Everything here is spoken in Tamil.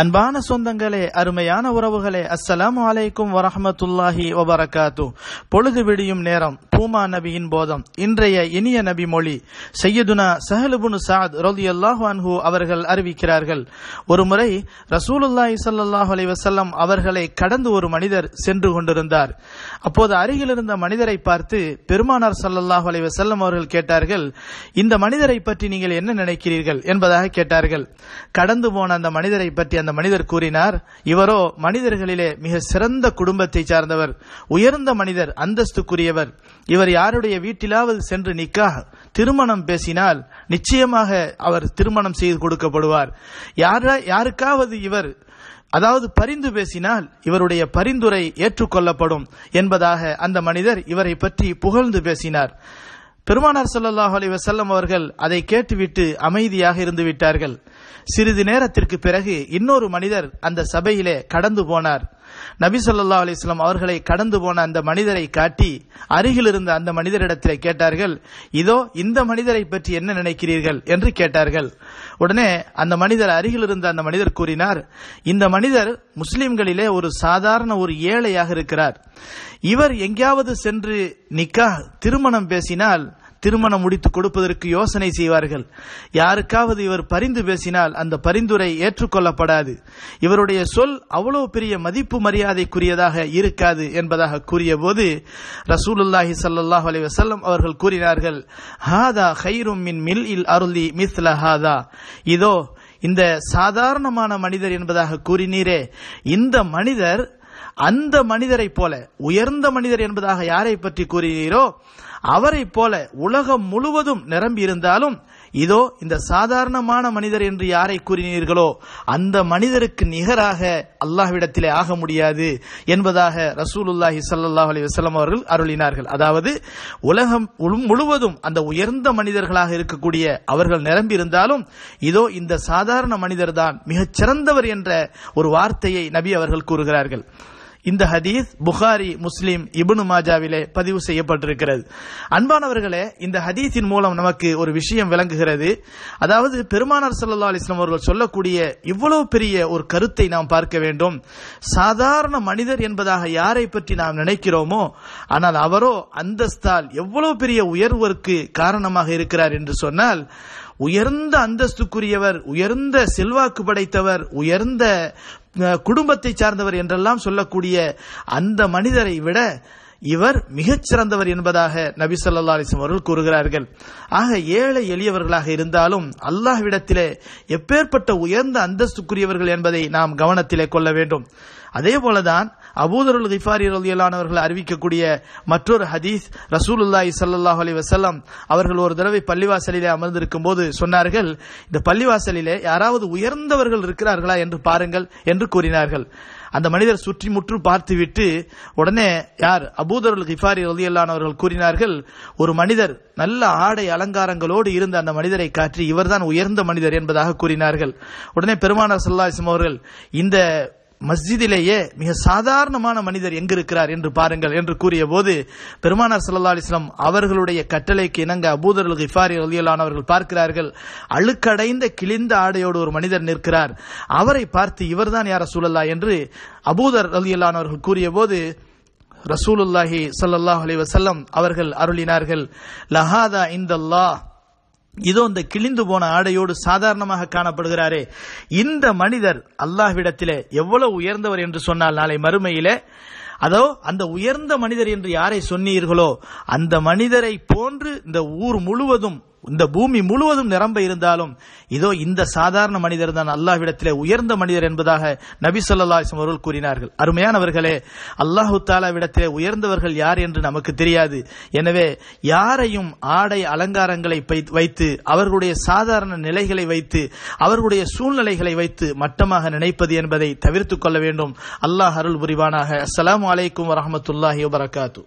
அன்பான சொந்தங்களே அருமையான உறவுகளே அஸ்ஸலாம் வலைக்கும் வரஹமத்துல்லாஹி வபரகாத்து பொழுது விடியும் நேரம் பூமா நபியின் போதம் இன்றைய இனிய நபி மொழி செய்யதுனா சஹலுபுனு சாத் ரோதி அல்லாஹு அன்ஹு அவர்கள் அறிவிக்கிறார்கள் ஒரு முறை ரசூலுல்லாஹி சல்லாஹூ அலி வசல்லம் அவர்களை கடந்து ஒரு மனிதர் சென்று கொண்டிருந்தார் அப்போது அருகில் இருந்த மனிதரை பார்த்து பெருமானார் சல்லாஹ் அலி வசல்லம் அவர்கள் கேட்டார்கள் இந்த மனிதரை பற்றி நீங்கள் என்ன நினைக்கிறீர்கள் என்பதாக கேட்டார்கள் கடந்து போன அந்த மனிதரை பற்றி அந்த மனிதர் கூறினார் இவரோ மனிதர்களிலே மிக சிறந்த குடும்பத்தை சார்ந்தவர் உயர்ந்த மனிதர் அந்தஸ்துக்குரியவர் இவர் யாருடைய வீட்டிலாவது சென்று நிக்காக திருமணம் பேசினால் நிச்சயமாக அவர் திருமணம் செய்து கொடுக்கப்படுவார் யாருக்காவது இவர் அதாவது பரிந்து பேசினால் இவருடைய பரிந்துரை ஏற்றுக்கொள்ளப்படும் என்பதாக அந்த மனிதர் இவரை பற்றி புகழ்ந்து பேசினார் பெருமானார் சல்லாஹ் அலி வசல்லம் அவர்கள் அதை கேட்டுவிட்டு அமைதியாக இருந்து விட்டார்கள் சிறிது நேரத்திற்கு பிறகு இன்னொரு மனிதர் அந்த சபையிலே கடந்து போனார் நபி சொல்லா அலிஸ்லாம் அவர்களை கடந்து போன அந்த மனிதரை காட்டி அருகில் இருந்த அந்த மனிதரிடத்தில் கேட்டார்கள் இதோ இந்த மனிதரை பற்றி என்ன நினைக்கிறீர்கள் என்று கேட்டார்கள் உடனே அந்த மனிதர் அருகில் இருந்த அந்த மனிதர் கூறினார் இந்த மனிதர் முஸ்லிம்களிலே ஒரு சாதாரண ஒரு ஏழையாக இருக்கிறார் இவர் எங்கேயாவது சென்று நிக்கா திருமணம் பேசினால் திருமணம் முடித்து கொடுப்பதற்கு யோசனை செய்வார்கள் யாருக்காவது இவர் பரிந்து பேசினால் அந்த பரிந்துரை ஏற்றுக்கொள்ளப்படாது இவருடைய சொல் அவ்வளவு பெரிய மதிப்பு மரியாதைக்குரியதாக இருக்காது என்பதாக கூறியபோது ரசூலுல்லாஹி சல்லாஹ் அலி வசல்லம் அவர்கள் கூறினார்கள் ஹாதா ஹைரும் மின் மில் இல் அருளி மிஸ்ல ஹாதா இதோ இந்த சாதாரணமான மனிதர் என்பதாக கூறினீரே இந்த மனிதர் அந்த மனிதரை போல உயர்ந்த மனிதர் என்பதாக யாரை பற்றி கூறுகிறீரோ அவரை போல உலகம் முழுவதும் நிரம்பி இருந்தாலும் இதோ இந்த சாதாரணமான மனிதர் என்று யாரை கூறினீர்களோ அந்த மனிதருக்கு நிகராக அல்லாஹ்விடத்திலே ஆக முடியாது என்பதாக ரசூலுல்லாஹி சல்லாஹ் அலி வசலம் அவர்கள் அருளினார்கள் அதாவது உலகம் முழுவதும் அந்த உயர்ந்த மனிதர்களாக இருக்கக்கூடிய அவர்கள் நிரம்பியிருந்தாலும் இதோ இந்த சாதாரண மனிதர்தான் மிகச்சிறந்தவர் மிகச் சிறந்தவர் என்ற ஒரு வார்த்தையை நபி அவர்கள் கூறுகிறார்கள் இந்த ஹதீஸ் புகாரி முஸ்லீம் இபுனு மாஜாவிலே பதிவு செய்யப்பட்டிருக்கிறது அன்பானவர்களே இந்த ஹதீஸின் மூலம் நமக்கு ஒரு விஷயம் விளங்குகிறது அதாவது பெருமானார் சல்லா அலிஸ்லாம் அவர்கள் சொல்லக்கூடிய இவ்வளவு பெரிய ஒரு கருத்தை நாம் பார்க்க வேண்டும் சாதாரண மனிதர் என்பதாக யாரை பற்றி நாம் நினைக்கிறோமோ ஆனால் அவரோ அந்தஸ்தால் எவ்வளவு பெரிய உயர்வுக்கு காரணமாக இருக்கிறார் என்று சொன்னால் உயர்ந்த அந்தஸ்துக்குரியவர் உயர்ந்த செல்வாக்கு படைத்தவர் உயர்ந்த குடும்பத்தை சார்ந்தவர் என்றெல்லாம் சொல்லக்கூடிய அந்த மனிதரை விட இவர் மிகச் சிறந்தவர் என்பதாக நபி சொல்லா அலிஸ்லாம் அவர்கள் கூறுகிறார்கள் ஆக ஏழை எளியவர்களாக இருந்தாலும் அல்லாஹ்விடத்திலே எப்பேற்பட்ட உயர்ந்த அந்தஸ்துக்குரியவர்கள் என்பதை நாம் கவனத்திலே கொள்ள வேண்டும் அதே போலதான் அபூதருல் கிஃபாரி அவர்கள் அறிவிக்கக்கூடிய மற்றொரு ஹதீஸ் ரசூலுல்லாய் சல்லாஹ் அலி வசல்லாம் அவர்கள் ஒரு தடவை பள்ளிவாசலிலே அமர்ந்திருக்கும் போது சொன்னார்கள் இந்த பள்ளிவாசலிலே யாராவது உயர்ந்தவர்கள் இருக்கிறார்களா என்று பாருங்கள் என்று கூறினார்கள் அந்த மனிதர் சுற்றி முற்றும் பார்த்துவிட்டு உடனே யார் அபூதருல் கிஃபாரி அவர்கள் கூறினார்கள் ஒரு மனிதர் நல்ல ஆடை அலங்காரங்களோடு இருந்த அந்த மனிதரை காற்றி இவர்தான் உயர்ந்த மனிதர் என்பதாக கூறினார்கள் உடனே பெருமானார் சல்லாஹிஸ்லாம் அவர்கள் இந்த மஸ்ஜிதிலேயே மிக சாதாரணமான மனிதர் எங்கிருக்கிறார் என்று பாருங்கள் என்று கூறிய போது பெருமானார் சல்லா அலிஸ்லாம் அவர்களுடைய கட்டளைக்கு இணங்க அபூதர் கிஃபாரி அவர்கள் பார்க்கிறார்கள் அழுக்கடைந்த கிழிந்த ஆடையோடு ஒரு மனிதர் நிற்கிறார் அவரை பார்த்து இவர்தான் யார் சூழல்லா என்று அபூதர் அலியல்லானவர்கள் கூறிய போது ரசூலுல்லாஹி சல்லாஹ் அலி வசல்லம் அவர்கள் அருளினார்கள் லஹாதா இந்த இதோ இந்த கிழிந்து போன ஆடையோடு சாதாரணமாக காணப்படுகிறாரே இந்த மனிதர் அல்லாஹ்விடத்திலே எவ்வளவு உயர்ந்தவர் என்று சொன்னால் நாளை மறுமையிலே அதோ அந்த உயர்ந்த மனிதர் என்று யாரை சொன்னீர்களோ அந்த மனிதரை போன்று இந்த ஊர் முழுவதும் இந்த பூமி முழுவதும் நிரம்ப இருந்தாலும் இதோ இந்த சாதாரண மனிதர் தான் அல்லாஹ்விடத்திலே உயர்ந்த மனிதர் என்பதாக நபி சொல்லாஸ்லம் அவர்கள் கூறினார்கள் அருமையானவர்களே அல்லாஹு தாலாவிடத்திலே உயர்ந்தவர்கள் யார் என்று நமக்கு தெரியாது எனவே யாரையும் ஆடை அலங்காரங்களை வைத்து அவர்களுடைய சாதாரண நிலைகளை வைத்து அவர்களுடைய சூழ்நிலைகளை வைத்து மட்டமாக நினைப்பது என்பதை தவிர்த்துக் கொள்ள வேண்டும் அல்லாஹ் அருள் புரிவானாக அஸ்லாம் வலைக்கம் வரமத்துல்லாஹி வபரகாத்து